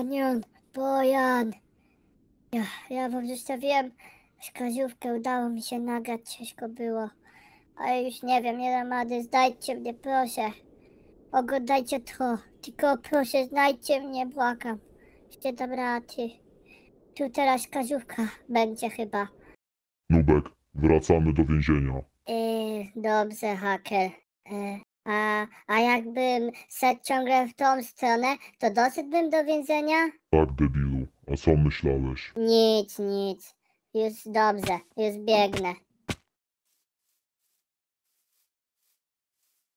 Panion Bojan. Ja, ja wam zostawiłem wskazówkę, udało mi się nagrać, ciężko było. Ale już nie wiem, nie dam rady, zdajcie mnie proszę. Oglądajcie to, tylko proszę znajdźcie mnie, błagam. Jeszcze dam rady. Tu teraz wskazówka będzie chyba. Nubek, wracamy do więzienia. Eee, dobrze, haker. E, a, a jakbym szedł ciągle w tą stronę, to doszedłbym do więzienia? Tak, debilu. A co myślałeś? Nic, nic. Już dobrze, już biegnę.